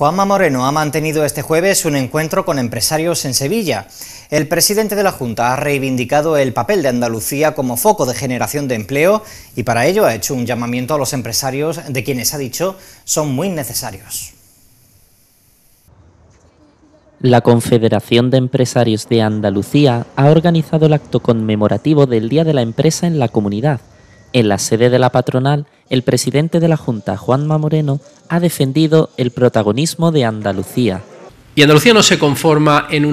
Juanma Moreno ha mantenido este jueves un encuentro con empresarios en Sevilla. El presidente de la Junta ha reivindicado el papel de Andalucía como foco de generación de empleo y para ello ha hecho un llamamiento a los empresarios de quienes ha dicho son muy necesarios. La Confederación de Empresarios de Andalucía ha organizado el acto conmemorativo del Día de la Empresa en la comunidad en la sede de la patronal, el presidente de la Junta, Juanma Moreno, ha defendido el protagonismo de Andalucía. Y Andalucía no se conforma en,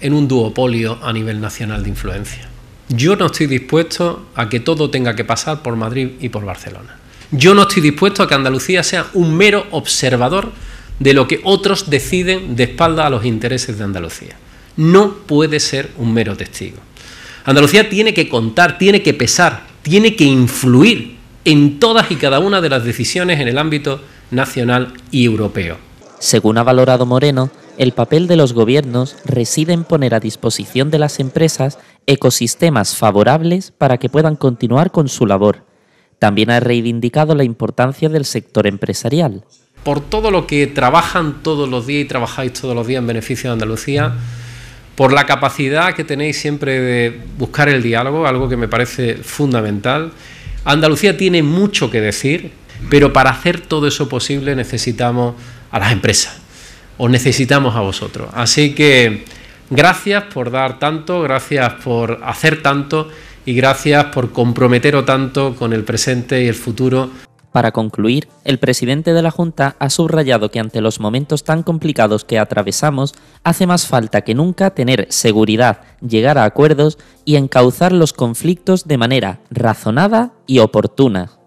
en un duopolio a nivel nacional de influencia. Yo no estoy dispuesto a que todo tenga que pasar por Madrid y por Barcelona. Yo no estoy dispuesto a que Andalucía sea un mero observador de lo que otros deciden de espalda a los intereses de Andalucía. No puede ser un mero testigo. Andalucía tiene que contar, tiene que pesar tiene que influir en todas y cada una de las decisiones en el ámbito nacional y europeo. Según ha valorado Moreno, el papel de los gobiernos reside en poner a disposición de las empresas ecosistemas favorables para que puedan continuar con su labor. También ha reivindicado la importancia del sector empresarial. Por todo lo que trabajan todos los días y trabajáis todos los días en beneficio de Andalucía, por la capacidad que tenéis siempre de buscar el diálogo, algo que me parece fundamental. Andalucía tiene mucho que decir, pero para hacer todo eso posible necesitamos a las empresas, o necesitamos a vosotros. Así que gracias por dar tanto, gracias por hacer tanto y gracias por comprometeros tanto con el presente y el futuro. Para concluir, el presidente de la Junta ha subrayado que ante los momentos tan complicados que atravesamos, hace más falta que nunca tener seguridad, llegar a acuerdos y encauzar los conflictos de manera razonada y oportuna.